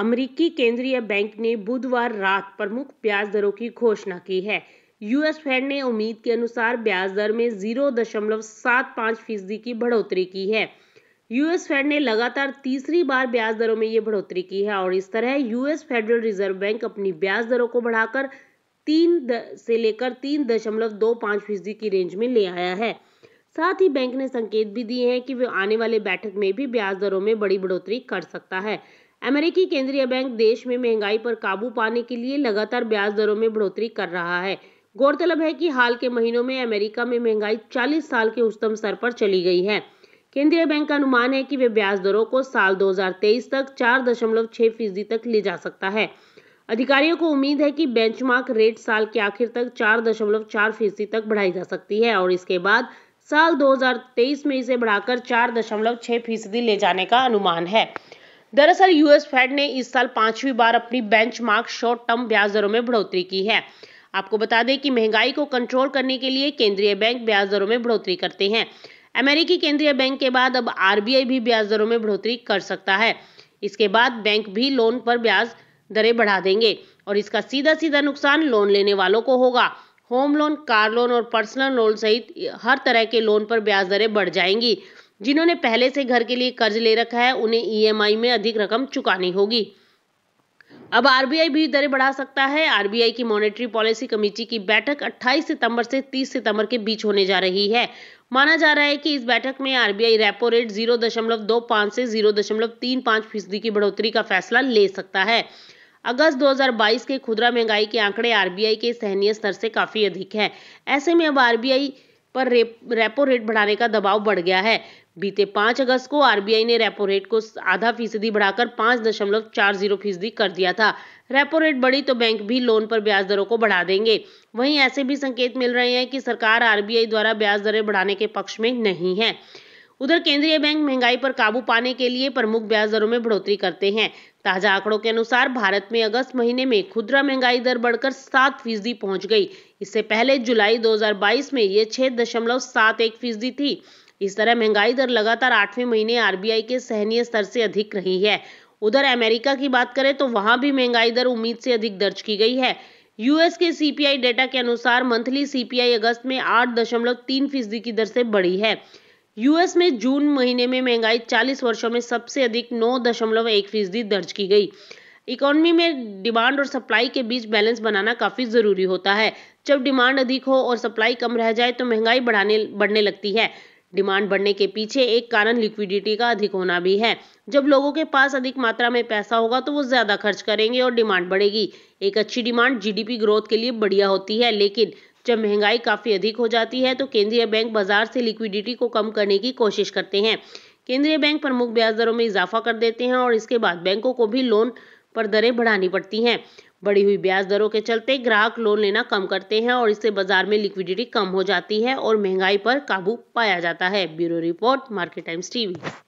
अमेरिकी केंद्रीय बैंक ने बुधवार रात प्रमुख ब्याज दरों की घोषणा की है यूएस फेड ने उम्मीद के अनुसार ब्याज दर में जीरो दशमलव सात पाँच फीसदी की बढ़ोतरी की है यूएस फेड ने लगातार तीसरी बार ब्याज दरों में ये बढ़ोतरी की है और इस तरह यूएस फेडरल रिजर्व बैंक अपनी ब्याज दरों को बढ़ाकर तीन से लेकर तीन दशमलव दो पाँच फीसदी की रेंज में ले आया है साथ ही बैंक ने संकेत भी दिए हैं कि वे आने वाले बैठक में भी ब्याज दरों में बड़ी बढ़ोतरी कर सकता है अमेरिकी केंद्रीय बैंक देश में महंगाई पर काबू पाने के लिए लगातार ब्याज दरों में बढ़ोतरी कर रहा है गौरतलब है कि हाल के महीनों में अमेरिका में महंगाई 40 साल के उच्चतम स्तर पर चली गई है केंद्रीय बैंक का अनुमान है कि वे ब्याज दरों को साल 2023 तक 4.6 फीसदी तक ले जा सकता है अधिकारियों को उम्मीद है कि बेंचमार्क रेट साल के आखिर तक 4.4 फीसदी तक बढ़ाई जा सकती है और इसके बाद साल 2023 में इसे बढ़ाकर 4.6 फीसदी ले जाने का अनुमान है दरअसल यूएस फेड ने इस साल पांचवी बार अपनी बेंचमार्क शॉर्ट टर्म ब्याज दरों में बढ़ोतरी की है आपको बता दें कि महंगाई को कंट्रोल करने के लिए केंद्रीय बैंक ब्याज दरों में बढ़ोतरी करते हैं अमेरिकी केंद्रीय बैंक के बाद अब आरबीआई भी ब्याज दरों में बढ़ोतरी कर सकता है इसके बाद बैंक भी लोन पर ब्याज दरें बढ़ा देंगे और इसका सीधा सीधा नुकसान लोन लेने वालों को होगा होम लोन कार लोन और पर्सनल लोन सहित हर तरह के लोन पर ब्याज दरें बढ़ जाएंगी जिन्होंने पहले से घर के लिए कर्ज ले रखा है उन्हें ईएमआई e में अधिक रकम चुकानी होगी अब आरबीआई भी दरें बढ़ा सकता है आरबीआई की मॉनेटरी पॉलिसी कमेटी की बैठक 28 सितंबर से 30 सितंबर के बीच होने जा रही है माना जा रहा है कि इस बैठक में आरबीआई रेपो रेट 0.25 से 0.35 फीसदी की बढ़ोतरी का फैसला ले सकता है अगस्त 2022 के खुदरा महंगाई के आंकड़े आरबीआई के सहनीय स्तर से काफी अधिक है ऐसे में अब आरबीआई पर रेपो रेट बढ़ाने का दबाव बढ़ गया है बीते पांच अगस्त को आरबीआई ने रेपो रेट को आधा फीसदी बढ़ाकर पांच दशमलव चार जीरो फीसदी कर दिया था रेपो रेट बढ़ी तो बैंक भी लोन पर ब्याज दरों को बढ़ा देंगे वहीं ऐसे भी संकेत मिल रहे हैं कि सरकार आरबीआई द्वारा ब्याज दरें बढ़ाने के पक्ष में नहीं है उधर केंद्रीय बैंक महंगाई पर काबू पाने के लिए प्रमुख ब्याज दरों में बढ़ोतरी करते हैं ताजा आंकड़ों के अनुसार भारत में अगस्त महीने में खुदरा महंगाई दर बढ़कर सात फीसदी पहुंच गई इससे पहले जुलाई 2022 में यह छह दशमलव सात एक फीसदी थी इस तरह महंगाई दर लगातार आठवें महीने आरबीआई के सहनीय स्तर से अधिक रही है उधर अमेरिका की बात करें तो वहां भी महंगाई दर उम्मीद से अधिक दर्ज की गई है यूएस के सीपीआई डेटा के अनुसार मंथली सीपीआई अगस्त में आठ दशमलव तीन फीसदी की दर से बढ़ी है यूएस में जून महीने में महंगाई 40 वर्षों में सबसे अधिक नौ दशमलव एक फीसदी दर्ज की गई इकोनॉमी में डिमांड और सप्लाई के बीच बैलेंस बनाना काफ़ी ज़रूरी होता है जब डिमांड अधिक हो और सप्लाई कम रह जाए तो महंगाई बढ़ाने बढ़ने लगती है डिमांड बढ़ने के पीछे एक कारण लिक्विडिटी का अधिक होना भी है जब लोगों के पास अधिक मात्रा में पैसा होगा तो वो ज़्यादा खर्च करेंगे और डिमांड बढ़ेगी एक अच्छी डिमांड जीडीपी ग्रोथ के लिए बढ़िया होती है लेकिन जब महंगाई काफ़ी अधिक हो जाती है तो केंद्रीय बैंक बाजार से लिक्विडिटी को कम करने की कोशिश करते हैं केंद्रीय बैंक प्रमुख ब्याज दरों में इजाफा कर देते हैं और इसके बाद बैंकों को भी लोन पर दरें बढ़ानी पड़ती हैं बढ़ी हुई ब्याज दरों के चलते ग्राहक लोन लेना कम करते हैं और इससे बाजार में लिक्विडिटी कम हो जाती है और महंगाई पर काबू पाया जाता है bureau report market times TV